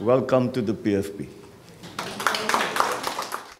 Welcome to the PFP.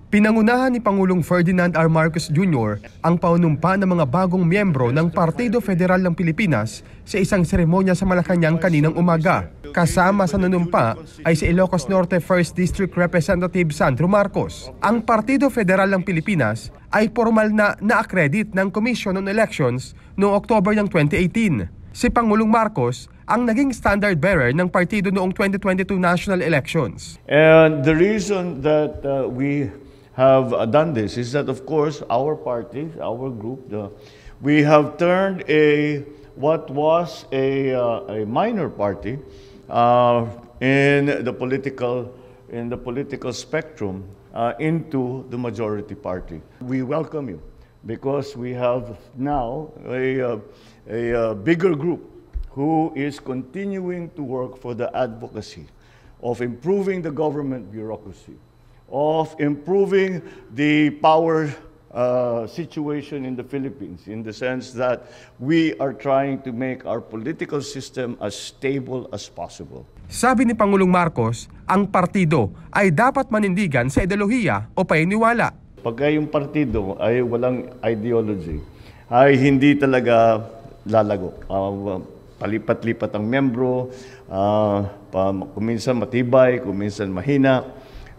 Pinangunahan ni Pangulong Ferdinand R. Marcos Jr. ang paunumpa ng mga bagong miyembro ng Partido Federal ng Pilipinas sa isang seremonya sa Malacanang kaninang umaga. Kasama sa nanumpa ay si Ilocos Norte 1st District Representative Sandro Marcos. Ang Partido Federal ng Pilipinas ay formal na na-accredit ng Commission on Elections noong October ng 2018. Si Pangulong Marcos ang naging standard bearer ng partido noong 2022 national elections. And the reason that uh, we have uh, done this is that of course our party, our group, the, we have turned a what was a, uh, a minor party uh, in the political in the political spectrum uh, into the majority party. We welcome you because we have now a, uh, a uh, bigger group who is continuing to work for the advocacy of improving the government bureaucracy, of improving the power uh, situation in the Philippines in the sense that we are trying to make our political system as stable as possible. Sabi ni Pangulong Marcos, ang partido ay dapat manindigan sa ideolohiya o painiwala. Pagka yung partido ay walang ideology, ay hindi talaga lalago. Uh, palipat-lipat ang membro, uh, pa, kuminsan matibay, kuminsan mahina.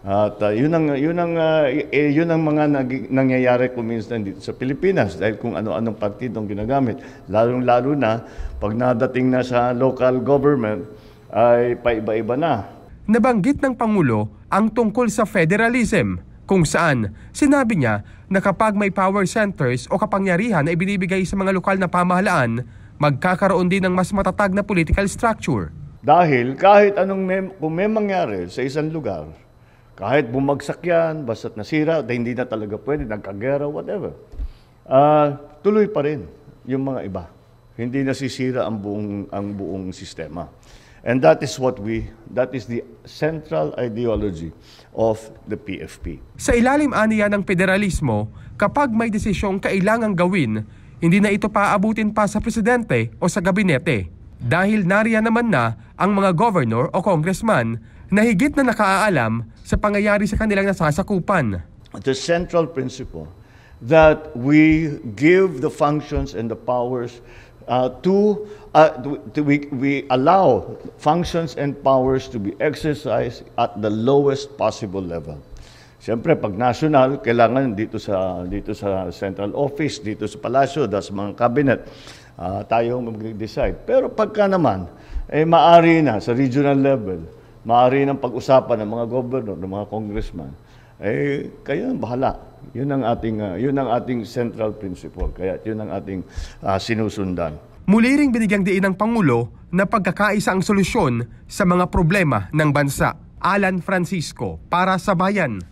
At uh, yun ang yun ang uh, eh, yun ang mga nag, nangyayari kuminsan dito sa Pilipinas dahil kung ano-anong partidong ginagamit lalong-lalo na pag nadating na sa local government ay paiba-iba na. Nabanggit ng pangulo ang tungkol sa federalism kung saan sinabi niya na kapag may power centers o kapangyarihan na ibinibigay sa mga lokal na pamahalaan magkakaroon din ng mas matatag na political structure. Dahil kahit anong may, kung may mangyari sa isang lugar, kahit bumagsak yan, basta't nasira, dahil hindi na talaga pwede, nagkagera, whatever, uh, tuloy pa rin yung mga iba. Hindi nasisira ang buong, ang buong sistema. And that is what we, that is the central ideology of the PFP. Sa ilalim aniya ng federalismo, kapag may desisyong kailangang gawin, hindi na ito paabutin pa sa presidente o sa gabinete dahil nariyan naman na ang mga governor o congressman na higit na nakaalam sa pangyayari sa kanilang nasasakupan. The central principle that we give the functions and the powers uh, to, uh, to we, we allow functions and powers to be exercised at the lowest possible level. Siyempre, pag national, kailangan dito sa, dito sa central office, dito sa palasyo, das sa mga cabinet, uh, tayo mag-decide. Pero pagka naman, eh, maari na sa regional level, maari ng pag-usapan ng mga governor, ng mga congressman, eh, kayo ang bahala. Yun ang ating, uh, yun ang ating central principle, kaya yun ang ating uh, sinusundan. Muli ring binigyang diin ng Pangulo na pagkakaisa ang solusyon sa mga problema ng bansa. Alan Francisco para sa bayan.